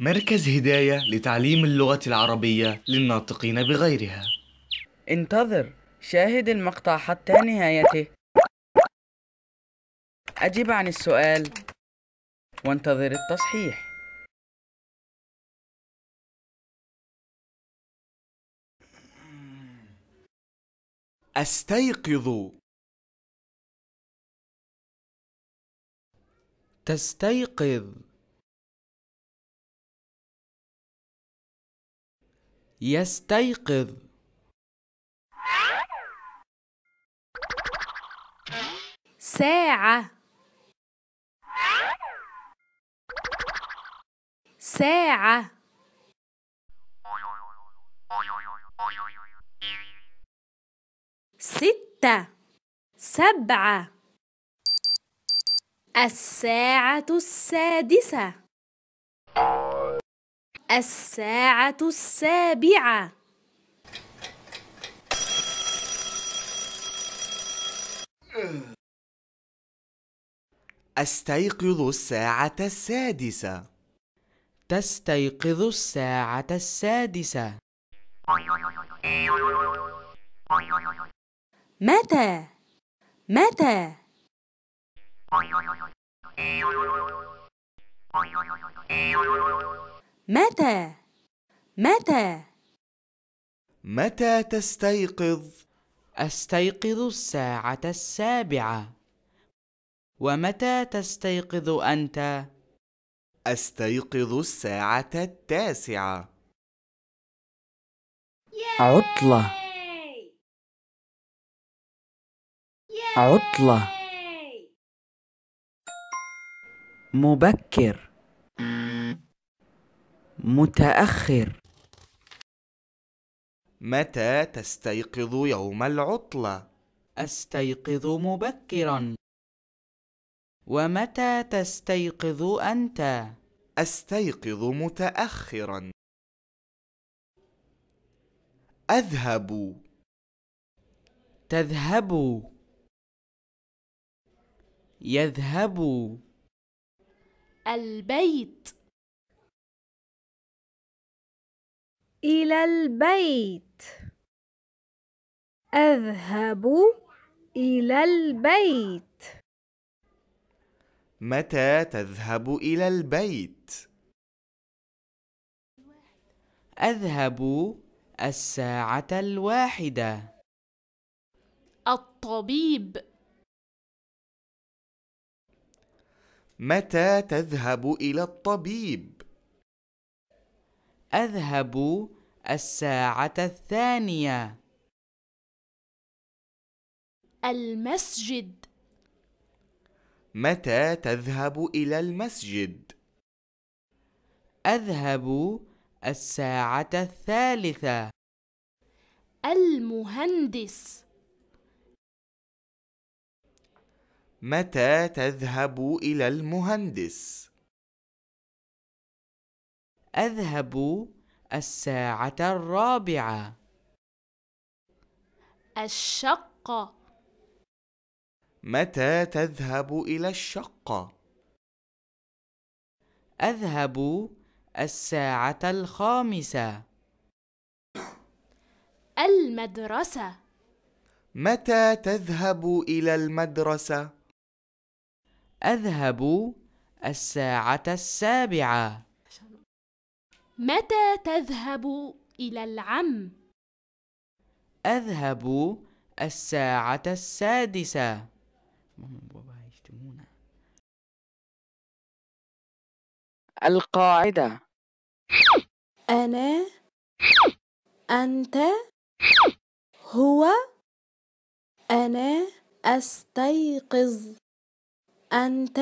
مركز هداية لتعليم اللغة العربية للناطقين بغيرها انتظر شاهد المقطع حتى نهايته أجب عن السؤال وانتظر التصحيح أستيقظ تستيقظ يستيقظ ساعة ساعة ستة سبعة الساعة السادسة الساعة السابعة أستيقظ الساعة السادسة تستيقظ الساعة السادسة متى؟ متى؟ متى متى متى تستيقظ؟ أستيقظ الساعة السابعة ومتى تستيقظ أنت؟ أستيقظ الساعة التاسعة عطلة عطلة مبكر متأخر متى تستيقظ يوم العطلة؟ أستيقظ مبكرا ومتى تستيقظ أنت؟ أستيقظ متأخرا أذهب تذهب يذهب البيت إلى البيت أذهب إلى البيت متى تذهب إلى البيت؟ أذهب الساعة الواحدة الطبيب متى تذهب إلى الطبيب؟ أذهب الساعة الثانية المسجد متى تذهب إلى المسجد؟ أذهب الساعة الثالثة المهندس متى تذهب إلى المهندس؟ أذهب الساعة الرابعة الشقة متى تذهب إلى الشقة؟ أذهب الساعة الخامسة المدرسة متى تذهب إلى المدرسة؟ أذهب الساعة السابعة متى تذهب إلى العم؟ أذهب الساعة السادسة القاعدة أنا أنت هو أنا أستيقظ أنت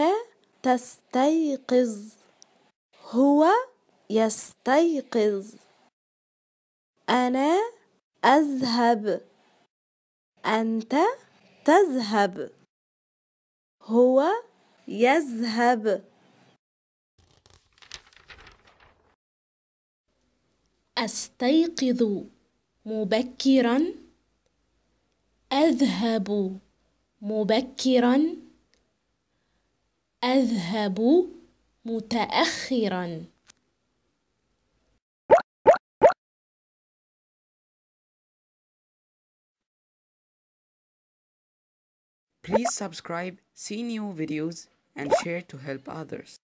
تستيقظ هو يستيقظ أنا أذهب أنت تذهب هو يذهب أستيقظ مبكرا أذهب مبكرا أذهب متأخرا Please subscribe, see new videos and share to help others.